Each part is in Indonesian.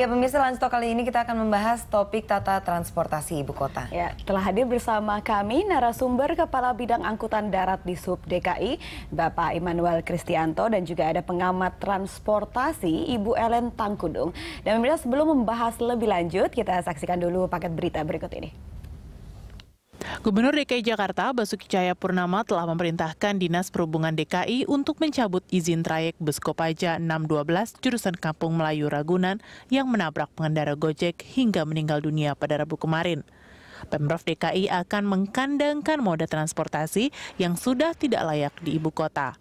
Ya pemirsa Lanjut kali ini kita akan membahas topik tata transportasi ibu kota. Ya, telah hadir bersama kami narasumber Kepala Bidang Angkutan Darat di Sub DKI, Bapak Immanuel Kristianto dan juga ada pengamat transportasi Ibu Ellen Tangkudung. Dan pemirsa sebelum membahas lebih lanjut, kita saksikan dulu paket berita berikut ini. Gubernur DKI Jakarta Basuki Cahayapurnama telah memerintahkan Dinas Perhubungan DKI untuk mencabut izin trayek bus Kopaja 612 jurusan Kampung Melayu Ragunan yang menabrak pengendara Gojek hingga meninggal dunia pada Rabu kemarin. Pemprov DKI akan mengkandangkan moda transportasi yang sudah tidak layak di ibu kota.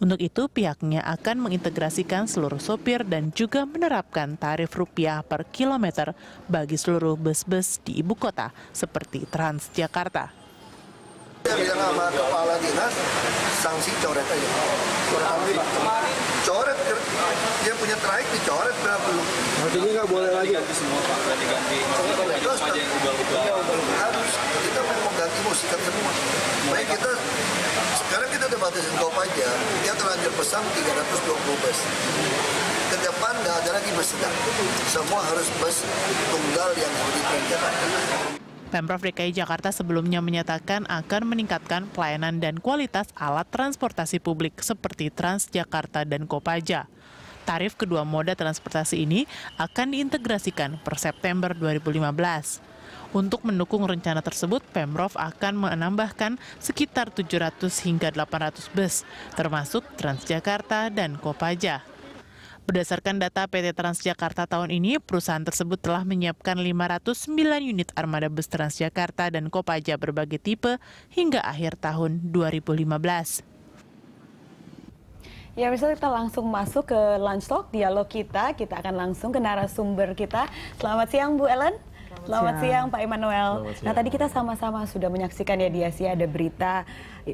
Untuk itu pihaknya akan mengintegrasikan seluruh sopir dan juga menerapkan tarif rupiah per kilometer bagi seluruh bus-bus di ibu kota seperti Transjakarta. Saya bilang sama kepala dinas, sanksi coret aja. Coret Kemarin. Coret, dia punya trayek dicoret berapa belum? Artinya nggak boleh lagi. Ganti semua, Pak. Ganti-ganti. Itu aja yang ubah-ubah. Iya, batu singkop aja, dia terlanjur pesan 320 bus. Ke depan nggak ada lagi bus sedang. Semua harus bus tunggal yang seperti Jakarta. Pemprov DKI Jakarta sebelumnya menyatakan akan meningkatkan pelayanan dan kualitas alat transportasi publik seperti Transjakarta dan Kopaja. Tarif kedua moda transportasi ini akan diintegrasikan per September 2015. Untuk mendukung rencana tersebut, Pemprov akan menambahkan sekitar 700 hingga 800 bus, termasuk Transjakarta dan Kopaja. Berdasarkan data PT Transjakarta tahun ini, perusahaan tersebut telah menyiapkan 509 unit armada bus Transjakarta dan Kopaja berbagai tipe hingga akhir tahun 2015. Ya, bisa kita langsung masuk ke lunch talk dialog kita. Kita akan langsung ke narasumber kita. Selamat siang, Bu Ellen. Selamat siang. siang Pak Immanuel. Nah, siang. Nah tadi kita sama-sama sudah menyaksikan ya di Asia ada berita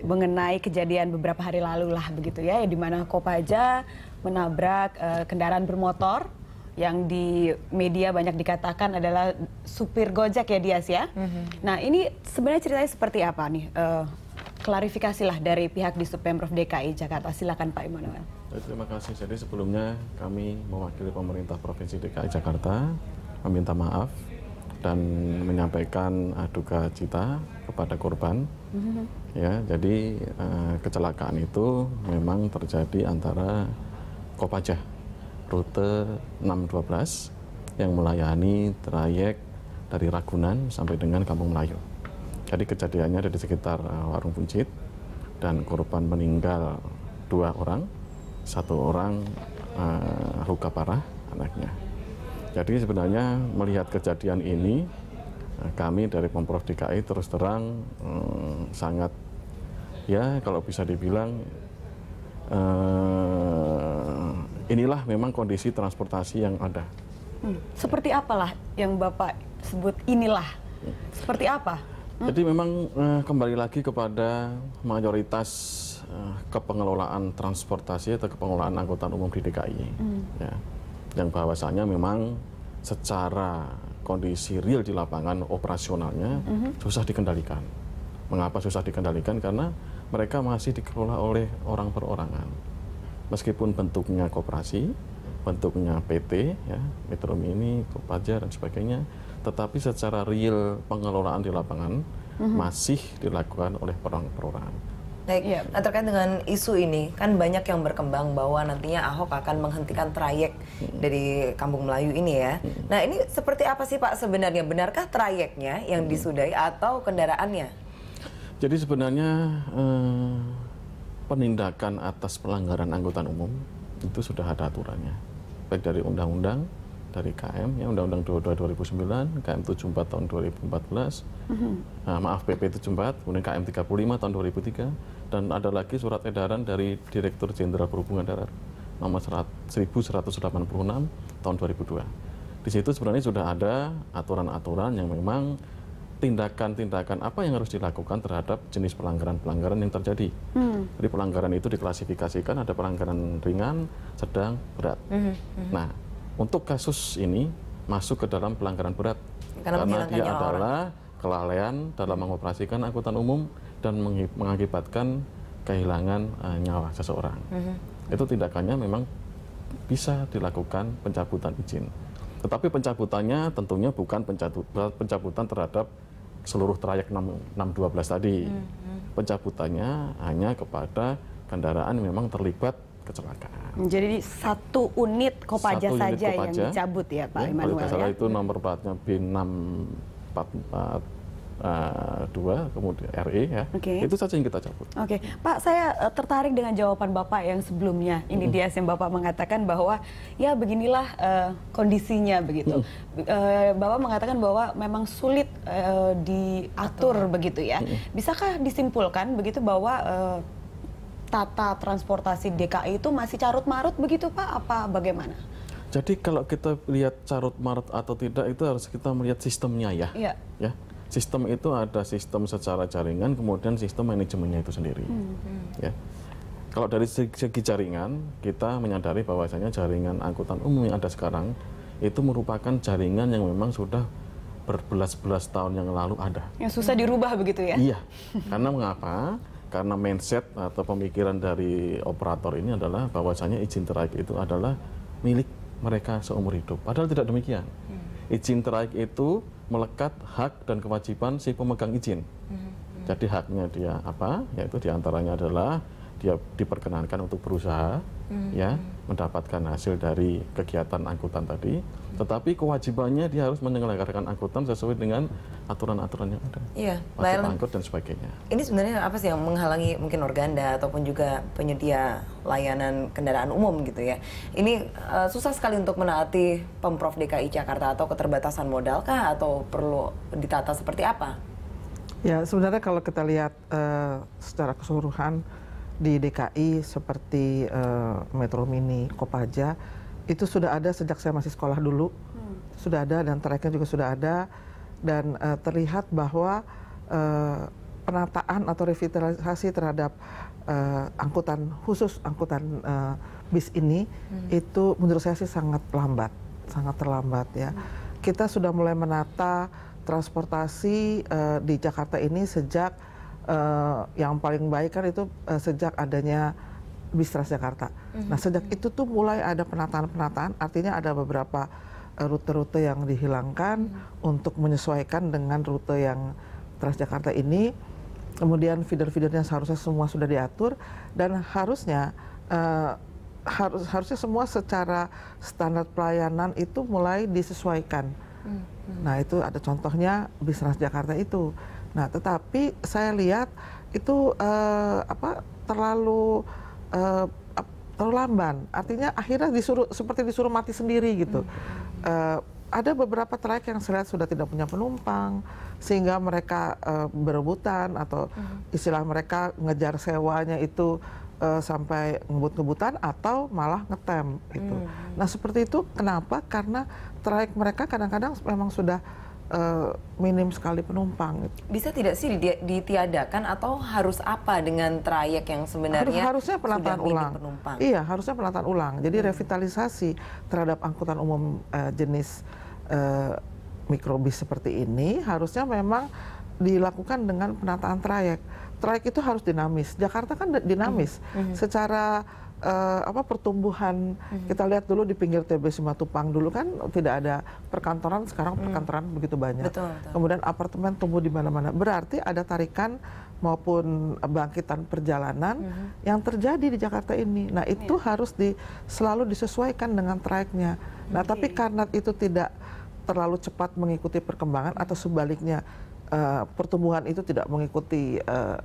mengenai kejadian beberapa hari lalu lah begitu ya, ya di mana Kopaja menabrak uh, kendaraan bermotor yang di media banyak dikatakan adalah supir Gojek ya di ya. Mm -hmm. Nah ini sebenarnya ceritanya seperti apa nih? Uh, eh, klarifikasilah dari pihak di Pemprov DKI Jakarta. Silakan Pak Immanuel. Terima kasih. Jadi sebelumnya kami mewakili pemerintah Provinsi DKI Jakarta meminta maaf dan menyampaikan aduka cita kepada korban. Mm-hmm. Ya, jadi eh, kecelakaan itu memang terjadi antara Kopaja rute 612 yang melayani trayek dari Ragunan sampai dengan Kampung Melayu. Jadi kejadiannya ada di sekitar eh, Warung Puncit dan korban meninggal dua orang, satu orang uh, luka parah anaknya. Jadi sebenarnya melihat kejadian ini eh, kami dari Pemprov DKI terus terang hmm, sangat ya kalau bisa dibilang eh, inilah memang kondisi transportasi yang ada. Hmm. Seperti apalah yang Bapak sebut inilah? Seperti apa? Hmm? Jadi memang eh, kembali lagi kepada mayoritas eh, kepengelolaan transportasi atau kepengelolaan angkutan umum di DKI. Hmm. Ya yang bahwasanya memang secara kondisi real di lapangan operasionalnya mm -hmm. susah dikendalikan. Mengapa susah dikendalikan? Karena mereka masih dikelola oleh orang perorangan. Meskipun bentuknya koperasi, bentuknya PT, ya, Metro Mini, Kopaja dan sebagainya, tetapi secara real pengelolaan di lapangan mm -hmm. masih dilakukan oleh orang perorangan. Baik. Iya. Nah terkait dengan isu ini kan banyak yang berkembang bahwa nantinya Ahok akan menghentikan trayek dari Kampung Melayu ini ya. Nah ini seperti apa sih Pak sebenarnya? Benarkah trayeknya yang disudahi atau kendaraannya? Jadi sebenarnya eh, penindakan atas pelanggaran angkutan umum itu sudah ada aturannya. Baik dari undang-undang, dari KM ya Undang-Undang 22 2009, KM 74 tahun 2014, mm -hmm. nah, maaf PP 74, kemudian KM 35 tahun 2003 dan ada lagi surat edaran dari Direktur Jenderal Perhubungan Darat nomor 1186 tahun 2002. Di situ sebenarnya sudah ada aturan-aturan yang memang tindakan-tindakan apa yang harus dilakukan terhadap jenis pelanggaran-pelanggaran yang terjadi. Hmm. Jadi pelanggaran itu diklasifikasikan ada pelanggaran ringan, sedang, berat. Hmm. Hmm. hmm. Nah, untuk kasus ini masuk ke dalam pelanggaran berat karena, karena dia adalah kelalaian dalam mengoperasikan angkutan umum dan mengakibatkan kehilangan uh, nyawa seseorang. Mm -hmm. Itu tindakannya memang bisa dilakukan pencabutan izin. Tetapi pencabutannya tentunya bukan pencabutan terhadap seluruh trayek 6, 612 tadi. Mm -hmm. Pencabutannya hanya kepada kendaraan yang memang terlibat kecelakaan. Jadi satu unit Kopaja saja Kopaja, yang dicabut ya Pak ya, Immanuel. Kalau tidak salah ya? itu nomor platnya B644 Eh, dua kemudian RE ya okay. itu saja yang kita cabut. Oke okay. Pak saya eh, tertarik dengan jawaban bapak yang sebelumnya ini mm -hmm. dia yang bapak mengatakan bahwa ya beginilah uh, kondisinya begitu. Mm uh, bapak mengatakan bahwa memang sulit uh, diatur Atur. begitu ya. Mm Bisakah disimpulkan begitu bahwa uh, tata transportasi DKI itu masih carut marut begitu Pak apa bagaimana? Jadi kalau kita lihat carut marut atau tidak itu harus kita melihat sistemnya ya. Yeah. Ya sistem itu ada sistem secara jaringan, kemudian sistem manajemennya itu sendiri. Hmm. hmm. Ya. Kalau dari segi jaringan, kita menyadari bahwasanya jaringan angkutan umum yang ada sekarang itu merupakan jaringan yang memang sudah berbelas-belas tahun yang lalu ada. Yang susah dirubah begitu ya? Iya, karena mengapa? Karena mindset atau pemikiran dari operator ini adalah bahwasanya izin terakhir itu adalah milik mereka seumur hidup. Padahal tidak demikian izin traik itu melekat hak dan kewajiban si pemegang izin. Mm-hmm. Jadi haknya dia apa? Yaitu diantaranya adalah dia diperkenankan untuk berusaha, mm-hmm. ya mendapatkan hasil dari kegiatan angkutan tadi, tetapi kewajibannya dia harus menyelenggarakan angkutan sesuai dengan aturan-aturan yang ada. Iya, angkut dan sebagainya. Ini sebenarnya apa sih yang menghalangi mungkin organda ataupun juga penyedia layanan kendaraan umum gitu ya? Ini uh, susah sekali untuk menaati pemprov DKI Jakarta atau keterbatasan modal atau perlu ditata seperti apa? Ya, sebenarnya kalau kita lihat uh, secara keseluruhan di DKI seperti uh, Metro Mini, Kopaja itu sudah ada sejak saya masih sekolah dulu hmm. sudah ada dan tracknya juga sudah ada dan uh, terlihat bahwa uh, penataan atau revitalisasi terhadap uh, angkutan khusus angkutan uh, bis ini hmm. itu menurut saya sih sangat lambat sangat terlambat ya hmm. kita sudah mulai menata transportasi uh, di Jakarta ini sejak uh, yang paling baik kan itu uh, sejak adanya bis Jakarta. Mm-hmm. Nah sejak itu tuh mulai ada penataan-penataan, artinya ada beberapa eh, rute-rute yang dihilangkan mm-hmm. untuk menyesuaikan dengan rute yang Transjakarta ini. Kemudian feeder-feedernya seharusnya semua sudah diatur dan harusnya uh, harus harusnya semua secara standar pelayanan itu mulai disesuaikan. Mm-hmm. Nah itu ada contohnya bis Jakarta itu. Nah, tetapi saya lihat itu uh, apa terlalu uh, terlalu lamban. Artinya akhirnya disuruh seperti disuruh mati sendiri gitu. Hmm. Uh, ada beberapa trayek yang saya lihat sudah tidak punya penumpang sehingga mereka uh, berebutan atau hmm. istilah mereka ngejar sewanya itu uh, sampai ngebut-ngebutan atau malah ngetem gitu. Hmm. Nah, seperti itu kenapa? Karena trayek mereka kadang-kadang memang sudah uh, minim sekali penumpang. Gitu. Bisa tidak sih di, ditiadakan atau harus apa dengan trayek yang sebenarnya harus, harusnya penataan sudah ulang. penumpang? Iya, harusnya penataan ulang. Jadi hmm. revitalisasi terhadap angkutan umum uh, jenis uh, eh, mikrobis seperti ini harusnya memang dilakukan dengan penataan trayek. Trayek itu harus dinamis. Jakarta kan dinamis. Hmm. Hmm. Secara uh, apa pertumbuhan hmm. kita lihat dulu di pinggir TB Simatupang dulu kan tidak ada perkantoran sekarang hmm. perkantoran hmm. begitu banyak betul, betul. kemudian apartemen tumbuh di mana-mana berarti ada tarikan maupun bangkitan perjalanan hmm. yang terjadi di Jakarta ini nah iya. itu harus di, selalu disesuaikan dengan traiknya nah okay. tapi karena itu tidak terlalu cepat mengikuti perkembangan atau sebaliknya uh, pertumbuhan itu tidak mengikuti uh,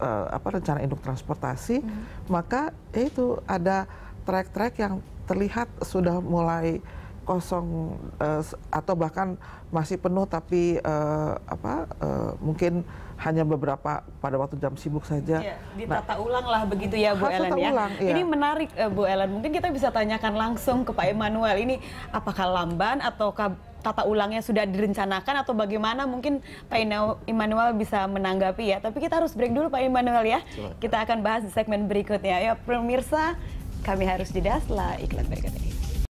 uh, apa rencana induk transportasi, hmm. maka ya itu ada trek-trek yang terlihat sudah mulai kosong uh, atau bahkan masih penuh tapi uh, apa uh, mungkin hanya beberapa pada waktu jam sibuk saja. Ya, ditata nah, ulang lah begitu ya Bu Ellen ya. Ulang, ya. Ini menarik uh, Bu Ellen. Mungkin kita bisa tanyakan langsung ke Pak Emmanuel ini apakah lamban ataukah tata ulangnya sudah direncanakan atau bagaimana mungkin Pak Immanuel bisa menanggapi ya. Tapi kita harus break dulu Pak Immanuel ya. Kita akan bahas di segmen berikutnya. Ya pemirsa, kami harus jeda setelah iklan berikut ini.